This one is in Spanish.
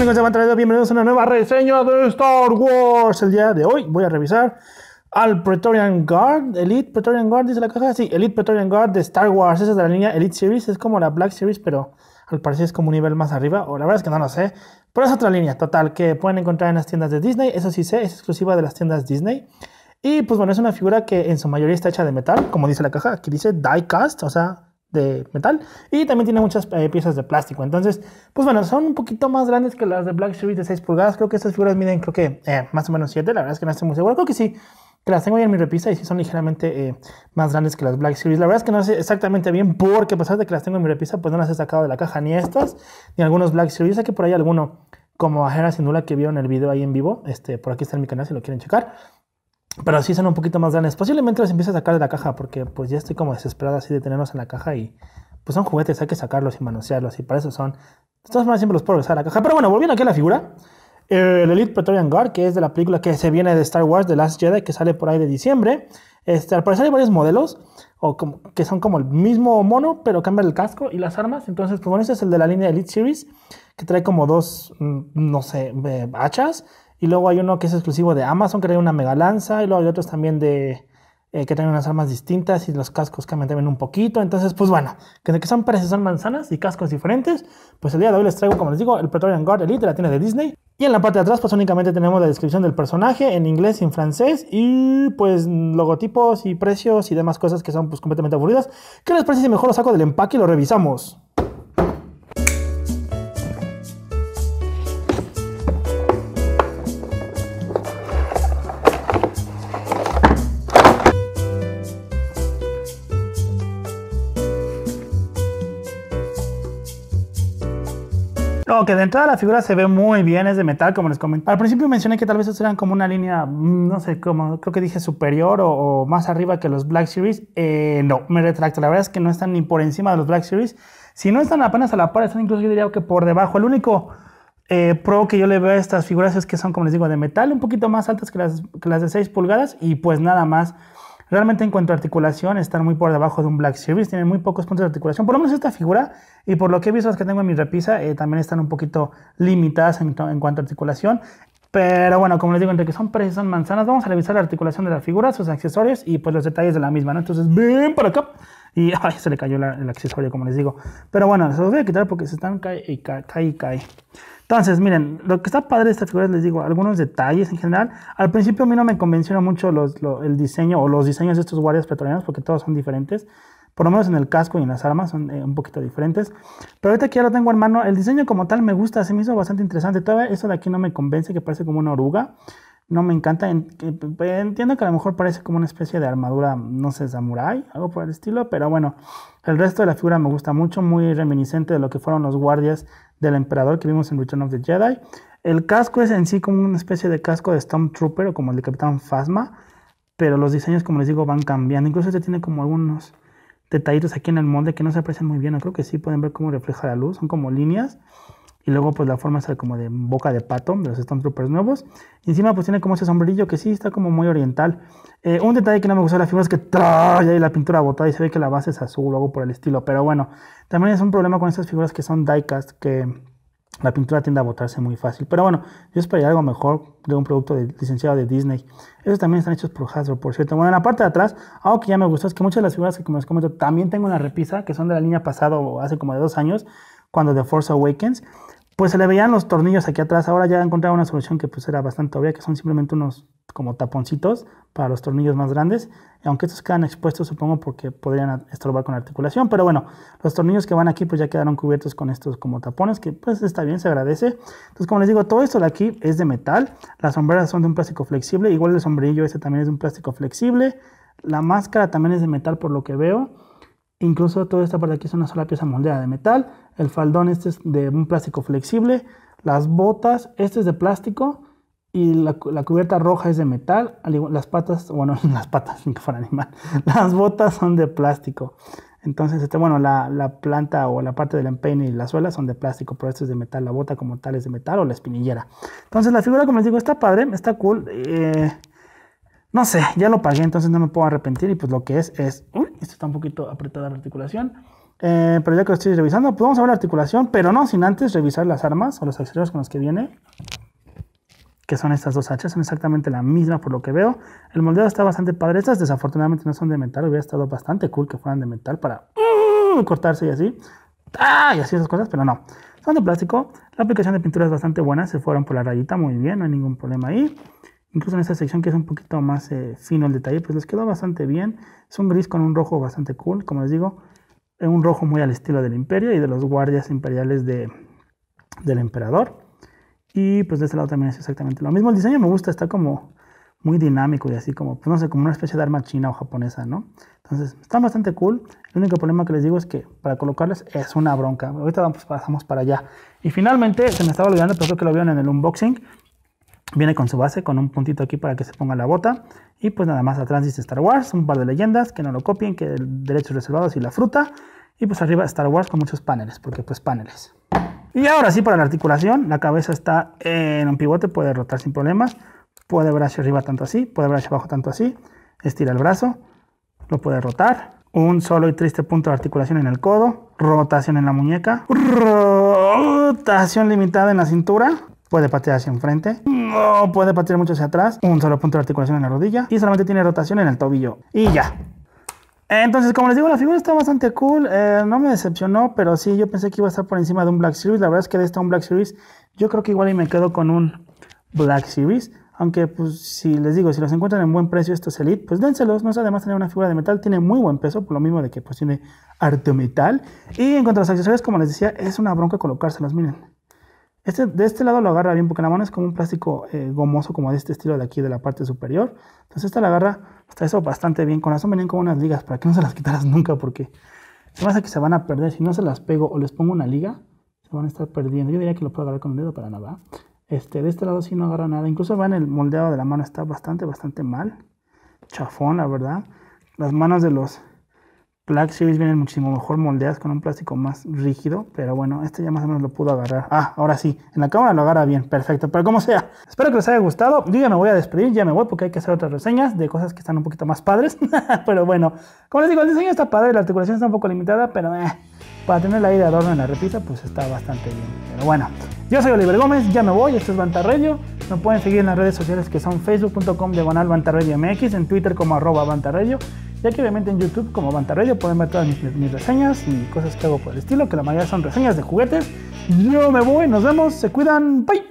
amigos Bienvenidos a una nueva reseña de Star Wars. El día de hoy voy a revisar al Praetorian Guard, Elite Praetorian Guard, dice la caja, sí, Elite Praetorian Guard de Star Wars, esa es de la línea Elite Series, es como la Black Series, pero al parecer es como un nivel más arriba, o la verdad es que no lo sé, pero es otra línea total que pueden encontrar en las tiendas de Disney, eso sí sé, es exclusiva de las tiendas Disney. Y pues bueno, es una figura que en su mayoría está hecha de metal, como dice la caja, aquí dice die cast, o sea, de metal y también tiene muchas eh, piezas de plástico. Entonces, pues bueno, son un poquito más grandes que las de Black Series de 6 pulgadas. Creo que estas figuras miden, creo que eh, más o menos 7. La verdad es que no estoy muy seguro. Creo que sí, que las tengo ahí en mi repisa y sí son ligeramente eh, más grandes que las Black Series. La verdad es que no sé exactamente bien porque a pesar de que las tengo en mi repisa, pues no las he sacado de la caja ni estas ni algunos Black Series. sé que por ahí alguno como Ajera Sinula que vieron el video ahí en vivo. Este, por aquí está en mi canal si lo quieren checar. Pero sí son un poquito más grandes. Posiblemente los empiece a sacar de la caja porque pues ya estoy como desesperado así de tenerlos en la caja y pues son juguetes, hay que sacarlos y manosearlos y para eso son. todas más siempre los puedo regresar a la caja. Pero bueno, volviendo aquí a la figura. Eh, el Elite Praetorian Guard, que es de la película que se viene de Star Wars, The Last Jedi, que sale por ahí de diciembre. Este, al parecer hay varios modelos o como, que son como el mismo mono, pero cambia el casco y las armas. Entonces, pues bueno, este es el de la línea Elite Series, que trae como dos, mm, no sé, eh, hachas y luego hay uno que es exclusivo de Amazon, que tiene una mega lanza. Y luego hay otros también de eh, que tienen unas armas distintas y los cascos cambian también un poquito. Entonces, pues bueno, que, de que son precios son manzanas y cascos diferentes. Pues el día de hoy les traigo, como les digo, el Praetorian Guard Elite, la tiene de Disney. Y en la parte de atrás, pues únicamente tenemos la descripción del personaje en inglés y en francés. Y pues logotipos y precios y demás cosas que son pues completamente aburridas. ¿Qué les parece si mejor lo saco del empaque y lo revisamos? que de entrada la figura se ve muy bien, es de metal, como les comenté. Al principio mencioné que tal vez eran como una línea, mm, no sé, como creo que dije superior o, más arriba que los Black Series. Eh, no, me retracto. La verdad es que no están ni por encima de los Black Series. Si no están apenas a la par, están incluso yo diría que por debajo. El único eh, pro que yo le veo a estas figuras es que son, como les digo, de metal, un poquito más altas que las, que las de 6 pulgadas y pues nada más. Realmente en cuanto a articulación están muy por debajo de un Black Series, tienen muy pocos puntos de articulación, por lo menos esta figura, y por lo que he visto las que tengo en mi repisa eh, también están un poquito limitadas en, cuanto a articulación. Pero bueno, como les digo, entre que son precios son manzanas, vamos a revisar la articulación de la figura, sus accesorios y pues los detalles de la misma, ¿no? Entonces, ven para acá. Y se le cayó el accesorio, como les digo. Pero bueno, se los voy a quitar porque se están cae y cae, cae. Entonces, miren, lo que está padre de esta figura, les digo, algunos detalles en general. Al principio a mí no me convenció mucho el diseño o los diseños de estos guardias petroleros porque todos son diferentes. Por lo menos en el casco y en las armas son eh, un poquito diferentes. Pero ahorita que ya lo tengo en mano, el diseño como tal me gusta, se me hizo bastante interesante. Todavía eso de aquí no me convence, que parece como una oruga. No me encanta. Entiendo que a lo mejor parece como una especie de armadura, no sé, samurai, algo por el estilo. Pero bueno, el resto de la figura me gusta mucho, muy reminiscente de lo que fueron los guardias del emperador que vimos en Return of the Jedi. El casco es en sí como una especie de casco de Stormtrooper o como el de Capitán Phasma, pero los diseños, como les digo, van cambiando. Incluso este tiene como algunos detallitos aquí en el molde que no se aprecian muy bien. creo que sí pueden ver cómo refleja la luz, son como líneas y luego pues la forma es como de boca de pato de los Stormtroopers nuevos. Y encima pues tiene como ese sombrillo que sí está como muy oriental. Eh, un detalle que no me gustó de las figuras es que ¡tra! ya la pintura botada y se ve que la base es azul o algo por el estilo. Pero bueno, también es un problema con estas figuras que son diecast que la pintura tiende a botarse muy fácil. Pero bueno, yo esperaría algo mejor de un producto de, licenciado de Disney. Esos también están hechos por Hasbro, por cierto. Bueno, en la parte de atrás, algo que ya me gustó es que muchas de las figuras que, como les comento, también tengo una repisa, que son de la línea pasado o hace como de dos años, cuando The Force Awakens pues se le veían los tornillos aquí atrás. Ahora ya encontrado una solución que pues era bastante obvia, que son simplemente unos como taponcitos para los tornillos más grandes, aunque estos quedan expuestos supongo porque podrían estorbar con la articulación, pero bueno, los tornillos que van aquí pues ya quedaron cubiertos con estos como tapones, que pues está bien, se agradece. Entonces como les digo, todo esto de aquí es de metal, las sombreras son de un plástico flexible, igual el sombrillo ese también es de un plástico flexible, la máscara también es de metal por lo que veo, Incluso toda esta parte aquí es una sola pieza moldeada de metal. El faldón este es de un plástico flexible. Las botas, este es de plástico. Y la, cubierta roja es de metal. Las patas, bueno, las patas, ni que fuera animal. Las botas son de plástico. Entonces, este, bueno, la, planta o la parte del empeine y la suela son de plástico, pero este es de metal, la bota como tal es de metal o la espinillera. Entonces, la figura, como les digo, está padre, está cool. Eh, no sé, ya lo pagué, entonces no me puedo arrepentir y pues lo que es es esto está un poquito apretada la articulación. Eh, pero ya que lo estoy revisando, pues vamos ver la articulación, pero no sin antes revisar las armas o los accesorios con los que viene. Que son estas dos hachas, son exactamente la misma por lo que veo. El moldeo está bastante padre. Estas desafortunadamente no son de metal, hubiera estado bastante cool que fueran de metal para uh, cortarse y así. Ah, y así esas cosas, pero no. Son de plástico. La aplicación de pintura es bastante buena, se fueron por la rayita muy bien, no hay ningún problema ahí. Incluso en esta sección que es un poquito más eh, fino el detalle, pues les quedó bastante bien. Es un gris con un rojo bastante cool, como les digo. Es eh, Un rojo muy al estilo del imperio y de los guardias imperiales de, del emperador. Y pues de este lado también es exactamente lo mismo. El diseño me gusta, está como muy dinámico y así como, pues, no sé, como una especie de arma china o japonesa, ¿no? Entonces, está bastante cool. El único problema que les digo es que para colocarles es una bronca. Ahorita vamos, pasamos para allá. Y finalmente, se me estaba olvidando, pero creo que lo vieron en el unboxing. Viene con su base, con un puntito aquí para que se ponga la bota. Y pues nada más atrás dice Star Wars, un par de leyendas, que no lo copien, que derechos reservados y la fruta. Y pues arriba Star Wars con muchos paneles, porque pues paneles. Y ahora sí, para la articulación, la cabeza está en un pivote, puede rotar sin problemas. Puede ver arriba tanto así, puede ver abajo tanto así. Estira el brazo, lo puede rotar. Un solo y triste punto de articulación en el codo, rotación en la muñeca, rotación limitada en la cintura, Puede patear hacia enfrente. No puede patear mucho hacia atrás. Un solo punto de articulación en la rodilla. Y solamente tiene rotación en el tobillo. Y ya. Entonces, como les digo, la figura está bastante cool. Eh, no me decepcionó, pero sí, yo pensé que iba a estar por encima de un Black Series. La verdad es que de esta un Black Series, yo creo que igual y me quedo con un Black Series. Aunque, pues, si les digo, si los encuentran en buen precio estos Elite, pues dénselos. No sé, además tener una figura de metal tiene muy buen peso, por lo mismo de que pues tiene o metal. Y en cuanto a los accesorios, como les decía, es una bronca colocárselos, miren. Este, de este lado lo agarra bien porque la mano es como un plástico eh, gomoso, como de este estilo de aquí, de la parte superior. Entonces esta la agarra, está eso bastante bien. Con razón venían como unas ligas para que no se las quitaras nunca porque se pasa que se van a perder. Si no se las pego o les pongo una liga, se van a estar perdiendo. Yo diría que lo puedo agarrar con el dedo, para nada. Este, de este lado sí no agarra nada. Incluso va en el moldeado de la mano está bastante, bastante mal. Chafón, la verdad. Las manos de los Black Series vienen muchísimo mejor moldeadas con un plástico más rígido, pero bueno, este ya más o menos lo pudo agarrar. Ah, ahora sí, en la cámara lo agarra bien, perfecto, pero como sea. Espero que les haya gustado, yo ya me voy a despedir, ya me voy porque hay que hacer otras reseñas de cosas que están un poquito más padres, pero bueno, como les digo, el diseño está padre, la articulación está un poco limitada, pero eh, para tener la de adorno en la repisa, pues está bastante bien. Pero bueno, yo soy Oliver Gómez, ya me voy, esto es vantarrello Nos pueden seguir en las redes sociales que son facebook.com diagonal MX, en Twitter como arroba bantarradio ya que obviamente en YouTube como Banta Radio pueden ver todas mis, mis, reseñas y cosas que hago por el estilo, que la mayoría son reseñas de juguetes. Yo me voy, nos vemos, se cuidan, bye.